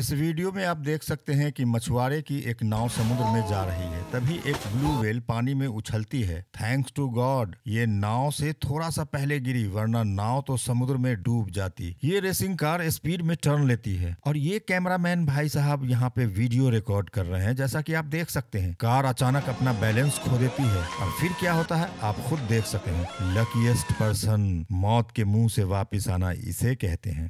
इस वीडियो में आप देख सकते हैं कि मछुआरे की एक नाव समुद्र में जा रही है तभी एक ब्लू वेल पानी में उछलती है थैंक्स टू गॉड ये नाव से थोड़ा सा पहले गिरी वरना नाव तो समुद्र में डूब जाती ये रेसिंग कार स्पीड में टर्न लेती है और ये कैमरामैन भाई साहब यहाँ पे वीडियो रिकॉर्ड कर रहे हैं जैसा की आप देख सकते हैं कार अचानक अपना बैलेंस खो देती है और फिर क्या होता है आप खुद देख सकते हैं लकीस्ट पर्सन मौत के मुँह से वापिस आना इसे कहते हैं